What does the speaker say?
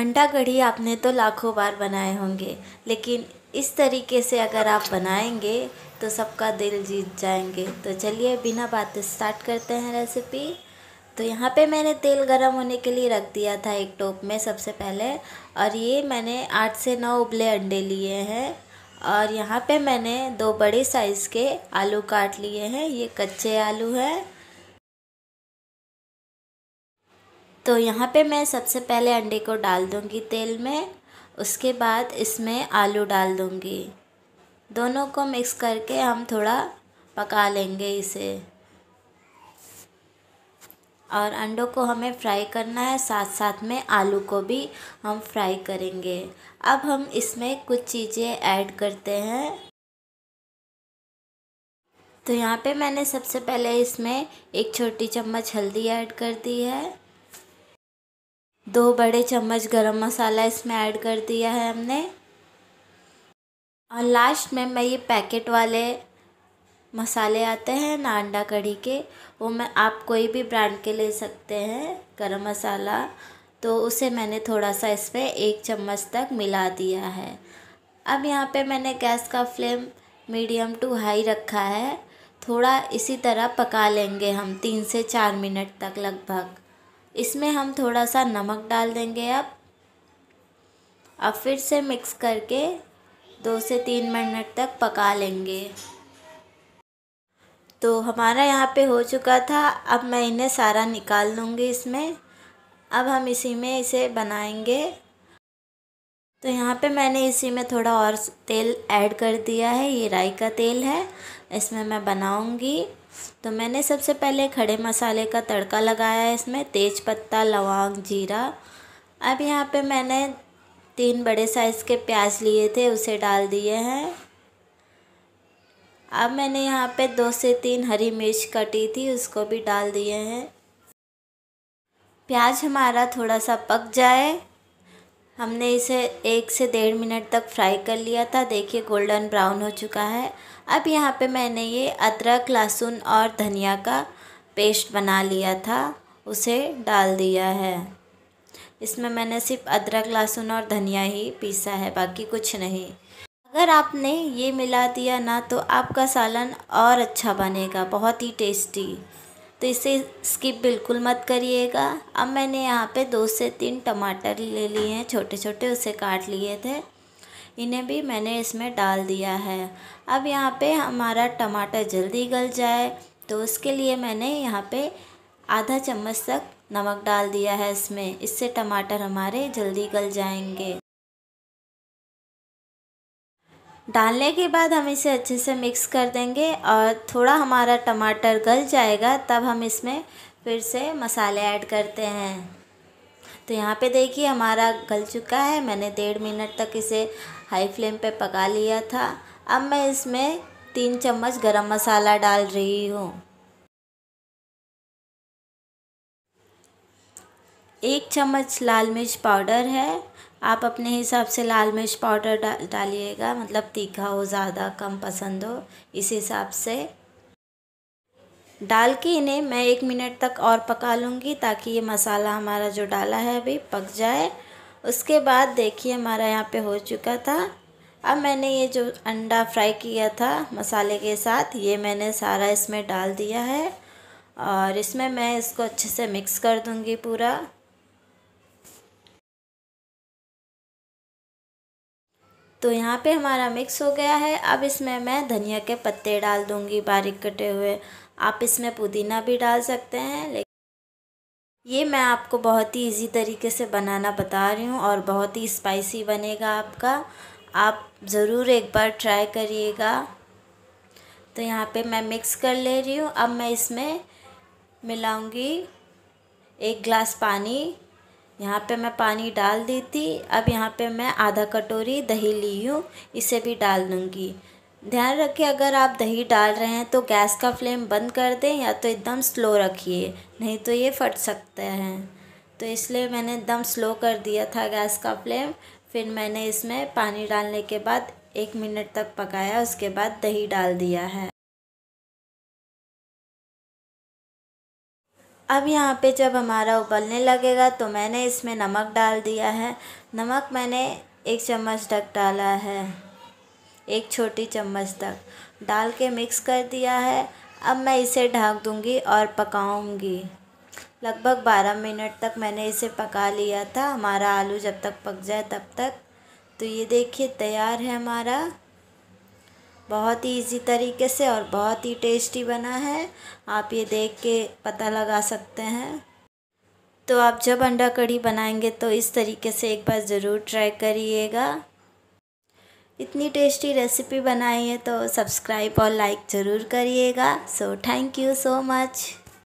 अंडा कढ़ी आपने तो लाखों बार बनाए होंगे लेकिन इस तरीके से अगर आप बनाएंगे तो सबका दिल जीत जाएंगे तो चलिए बिना बात स्टार्ट करते हैं रेसिपी तो यहाँ पे मैंने तेल गरम होने के लिए रख दिया था एक टोप में सबसे पहले और ये मैंने आठ से नौ उबले अंडे लिए हैं और यहाँ पे मैंने दो बड़े साइज़ के आलू काट लिए हैं ये कच्चे आलू हैं तो यहाँ पे मैं सबसे पहले अंडे को डाल दूँगी तेल में उसके बाद इसमें आलू डाल दूँगी दोनों को मिक्स करके हम थोड़ा पका लेंगे इसे और अंडों को हमें फ्राई करना है साथ साथ में आलू को भी हम फ्राई करेंगे अब हम इसमें कुछ चीज़ें ऐड करते हैं तो यहाँ पे मैंने सबसे पहले इसमें एक छोटी चम्मच हल्दी ऐड कर दी है दो बड़े चम्मच गरम मसाला इसमें ऐड कर दिया है हमने और लास्ट में मैं ये पैकेट वाले मसाले आते हैं ना अंडा कढ़ी के वो मैं आप कोई भी ब्रांड के ले सकते हैं गरम मसाला तो उसे मैंने थोड़ा सा इसमें एक चम्मच तक मिला दिया है अब यहाँ पे मैंने गैस का फ्लेम मीडियम टू हाई रखा है थोड़ा इसी तरह पका लेंगे हम तीन से चार मिनट तक लगभग इसमें हम थोड़ा सा नमक डाल देंगे अब अब फिर से मिक्स करके दो से तीन मिनट तक पका लेंगे तो हमारा यहाँ पे हो चुका था अब मैं इन्हें सारा निकाल लूँगी इसमें अब हम इसी में इसे बनाएंगे तो यहाँ पे मैंने इसी में थोड़ा और तेल ऐड कर दिया है ये राई का तेल है इसमें मैं बनाऊँगी तो मैंने सबसे पहले खड़े मसाले का तड़का लगाया है इसमें तेज़ पत्ता लवांग जीरा अब यहाँ पे मैंने तीन बड़े साइज़ के प्याज लिए थे उसे डाल दिए हैं अब मैंने यहाँ पे दो से तीन हरी मिर्च कटी थी उसको भी डाल दिए हैं प्याज हमारा थोड़ा सा पक जाए हमने इसे एक से डेढ़ मिनट तक फ्राई कर लिया था देखिए गोल्डन ब्राउन हो चुका है अब यहाँ पे मैंने ये अदरक लहसुन और धनिया का पेस्ट बना लिया था उसे डाल दिया है इसमें मैंने सिर्फ अदरक लहसुन और धनिया ही पीसा है बाकी कुछ नहीं अगर आपने ये मिला दिया ना तो आपका सालन और अच्छा बनेगा बहुत ही टेस्टी तो इसे स्किप बिल्कुल मत करिएगा अब मैंने यहाँ पे दो से तीन टमाटर ले लिए हैं छोटे छोटे उसे काट लिए थे इन्हें भी मैंने इसमें डाल दिया है अब यहाँ पे हमारा टमाटर जल्दी गल जाए तो उसके लिए मैंने यहाँ पे आधा चम्मच तक नमक डाल दिया है इसमें इससे टमाटर हमारे जल्दी गल जाएंगे डालने के बाद हम इसे अच्छे से मिक्स कर देंगे और थोड़ा हमारा टमाटर गल जाएगा तब हम इसमें फिर से मसाले ऐड करते हैं तो यहाँ पे देखिए हमारा गल चुका है मैंने डेढ़ मिनट तक इसे हाई फ्लेम पे पका लिया था अब मैं इसमें तीन चम्मच गरम मसाला डाल रही हूँ एक चम्मच लाल मिर्च पाउडर है आप अपने हिसाब से लाल मिर्च पाउडर डा, डालिएगा मतलब तीखा हो ज़्यादा कम पसंद हो इस हिसाब से डाल के इन्हें मैं एक मिनट तक और पका लूँगी ताकि ये मसाला हमारा जो डाला है अभी पक जाए उसके बाद देखिए हमारा यहाँ पे हो चुका था अब मैंने ये जो अंडा फ्राई किया था मसाले के साथ ये मैंने सारा इसमें डाल दिया है और इसमें मैं इसको अच्छे से मिक्स कर दूँगी पूरा तो यहाँ पे हमारा मिक्स हो गया है अब इसमें मैं धनिया के पत्ते डाल दूँगी बारीक कटे हुए आप इसमें पुदीना भी डाल सकते हैं लेकिन ये मैं आपको बहुत ही इजी तरीके से बनाना बता रही हूँ और बहुत ही स्पाइसी बनेगा आपका आप ज़रूर एक बार ट्राई करिएगा तो यहाँ पे मैं मिक्स कर ले रही हूँ अब मैं इसमें मिलाऊँगी एक ग्लास पानी यहाँ पे मैं पानी डाल दी थी अब यहाँ पे मैं आधा कटोरी दही ली हूँ इसे भी डाल दूँगी ध्यान रखिए अगर आप दही डाल रहे हैं तो गैस का फ्लेम बंद कर दें या तो एकदम स्लो रखिए नहीं तो ये फट सकते हैं तो इसलिए मैंने एकदम स्लो कर दिया था गैस का फ्लेम फिर मैंने इसमें पानी डालने के बाद एक मिनट तक पकाया उसके बाद दही डाल दिया है अब यहाँ पे जब हमारा उबलने लगेगा तो मैंने इसमें नमक डाल दिया है नमक मैंने एक चम्मच तक डाला है एक छोटी चम्मच तक डाल के मिक्स कर दिया है अब मैं इसे ढाँक दूँगी और पकाऊँगी लगभग 12 मिनट तक मैंने इसे पका लिया था हमारा आलू जब तक पक जाए तब तक तो ये देखिए तैयार है हमारा बहुत ही इजी तरीके से और बहुत ही टेस्टी बना है आप ये देख के पता लगा सकते हैं तो आप जब अंडा कड़ी बनाएंगे तो इस तरीके से एक बार ज़रूर ट्राई करिएगा इतनी टेस्टी रेसिपी बनाई है तो सब्सक्राइब और लाइक ज़रूर करिएगा so thank you so much